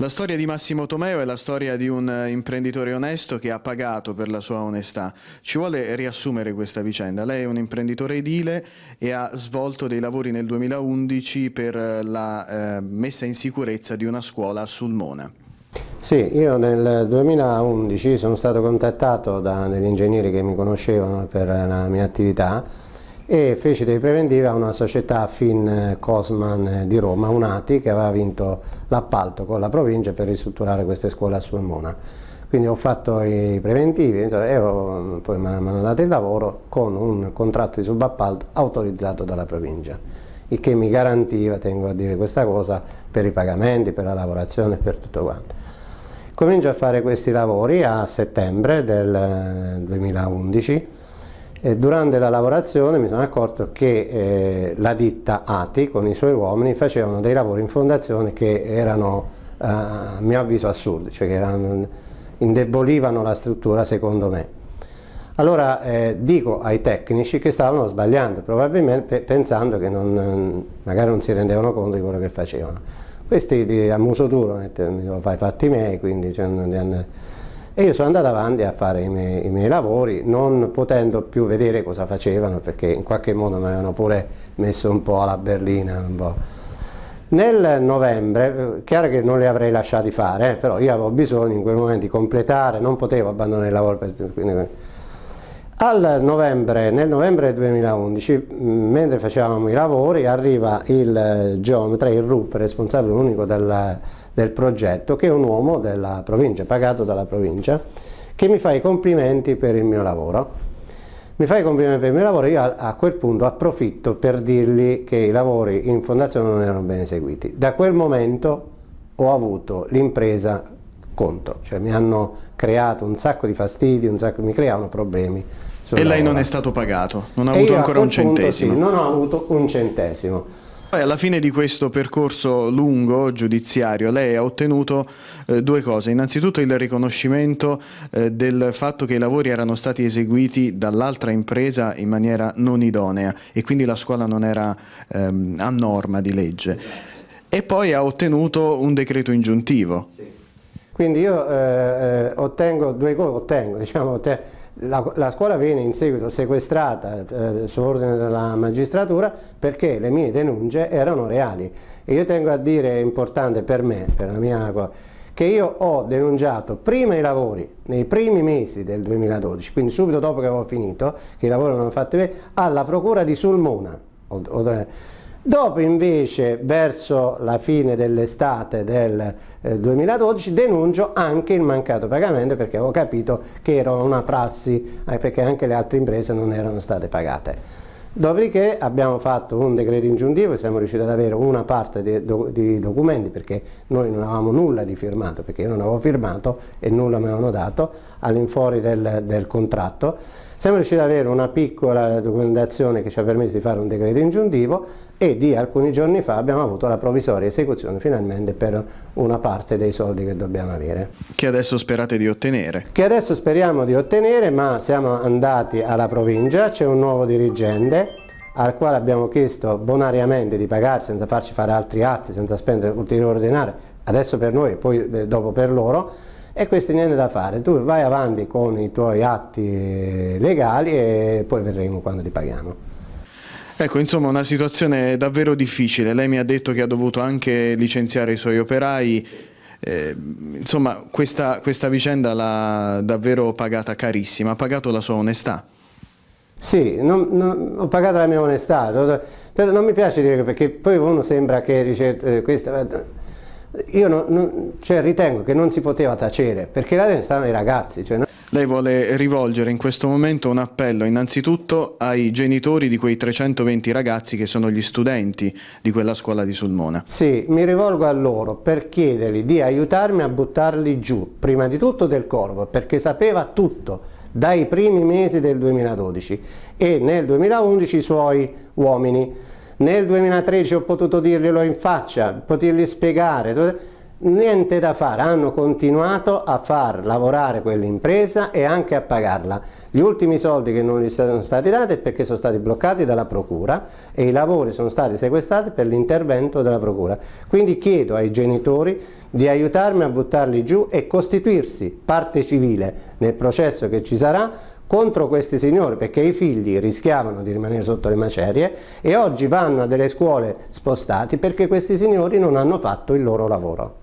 La storia di Massimo Tomeo è la storia di un eh, imprenditore onesto che ha pagato per la sua onestà. Ci vuole riassumere questa vicenda. Lei è un imprenditore edile e ha svolto dei lavori nel 2011 per eh, la eh, messa in sicurezza di una scuola a Sulmona. Sì, io nel 2011 sono stato contattato da degli ingegneri che mi conoscevano per eh, la mia attività e fece dei preventivi a una società Fin eh, Cosman eh, di Roma, Unati, che aveva vinto l'appalto con la provincia per ristrutturare queste scuole a Sulmona. Quindi ho fatto i preventivi e eh, oh, poi mi hanno dato il lavoro con un contratto di subappalto autorizzato dalla provincia, il che mi garantiva, tengo a dire questa cosa, per i pagamenti, per la lavorazione e per tutto quanto. Comincio a fare questi lavori a settembre del 2011 e durante la lavorazione mi sono accorto che eh, la ditta ATI con i suoi uomini facevano dei lavori in fondazione che erano eh, a mio avviso assurdi, cioè che erano, indebolivano la struttura secondo me. Allora eh, dico ai tecnici che stavano sbagliando, probabilmente pensando che non, magari non si rendevano conto di quello che facevano. Questi a muso duro, mi fai fatti miei, quindi cioè, non, e io sono andato avanti a fare i miei, i miei, lavori non potendo più vedere cosa facevano perché in qualche modo mi avevano pure messo un po' alla berlina po'. nel novembre, eh, chiaro che non li avrei lasciati fare, eh, però io avevo bisogno in quel momento di completare, non potevo abbandonare il lavoro, per, quindi, Novembre, nel novembre 2011, mm, mentre facevamo i lavori, arriva il geometra, eh, il RUP, responsabile unico del, del, progetto, che è un uomo della provincia, pagato dalla provincia, che mi fa i complimenti per il mio lavoro. Mi fa i complimenti per il mio lavoro, e io a, a quel punto approfitto per dirgli che i lavori in fondazione non erano ben eseguiti. Da quel momento ho avuto l'impresa contro, cioè mi hanno creato un sacco di fastidi, un sacco, mi creavano problemi. E lei non è stato pagato, non ha e avuto ancora un centesimo. Sì, non ho avuto un centesimo. Poi alla fine di questo percorso lungo giudiziario lei ha ottenuto eh, due cose, innanzitutto il riconoscimento eh, del fatto che i lavori erano stati eseguiti dall'altra impresa in maniera non idonea e quindi la scuola non era ehm, a norma di legge e poi ha ottenuto un decreto ingiuntivo. Sì quindi io eh, eh, ottengo due cose, ottengo, diciamo, otten la, la, scuola viene in seguito sequestrata eh, su ordine della magistratura perché le mie denunce erano reali e io tengo a dire, è importante per me, per la mia cosa, che io ho denunciato prima i lavori nei primi mesi del 2012, quindi subito dopo che avevo finito, che i lavori erano fatti bene, alla procura di Sulmona. Eh, Dopo invece verso la fine dell'estate del eh, 2012 denuncio anche il mancato pagamento perché avevo capito che era una prassi eh, perché anche le altre imprese non erano state pagate. Dopodiché abbiamo fatto un decreto ingiuntivo e siamo riusciti ad avere una parte di, do, di, documenti perché noi non avevamo nulla di firmato, perché io non avevo firmato e nulla mi avevano dato all'infuori del, del, contratto. Siamo riusciti ad avere una piccola documentazione che ci ha permesso di fare un decreto ingiuntivo, e di alcuni giorni fa abbiamo avuto la provvisoria esecuzione finalmente per una parte dei soldi che dobbiamo avere. Che adesso sperate di ottenere? Che adesso speriamo di ottenere ma siamo andati alla provincia, c'è un nuovo dirigente al quale abbiamo chiesto bonariamente di pagare senza farci fare altri atti, senza spendere ulteriore denaro, adesso per noi e poi eh, dopo per loro, e questo niente da fare, tu vai avanti con i tuoi atti legali e poi vedremo quando ti paghiamo. Ecco, insomma, una situazione davvero difficile. Lei mi ha detto che ha dovuto anche licenziare i suoi operai. Eh, insomma, questa, questa vicenda l'ha davvero pagata carissima. Ha pagato la sua onestà. Sì, non, non, ho pagato la mia onestà. Però non mi piace dire perché poi uno sembra che dice eh, questa, eh, io non, non, cioè ritengo che non si poteva tacere perché la onestà stavano i ragazzi. Cioè, lei vuole rivolgere in questo momento un appello innanzitutto ai genitori di quei 320 ragazzi che sono gli studenti di quella scuola di Sulmona. Sì, mi rivolgo a loro per chiedergli di aiutarmi a buttarli giù, prima di tutto del Corvo, perché sapeva tutto dai primi mesi del 2012 e nel 2011 i suoi uomini. Nel 2013 ho potuto dirglielo in faccia, potergli spiegare niente da fare, hanno continuato a far lavorare quell'impresa e anche a pagarla. Gli ultimi soldi che non gli sono stati dati è perché sono stati bloccati dalla Procura e i lavori sono stati sequestrati per l'intervento della Procura. Quindi chiedo ai genitori di aiutarmi a buttarli giù e costituirsi parte civile nel processo che ci sarà contro questi signori perché i figli rischiavano di rimanere sotto le macerie e oggi vanno a delle scuole spostati perché questi signori non hanno fatto il loro lavoro.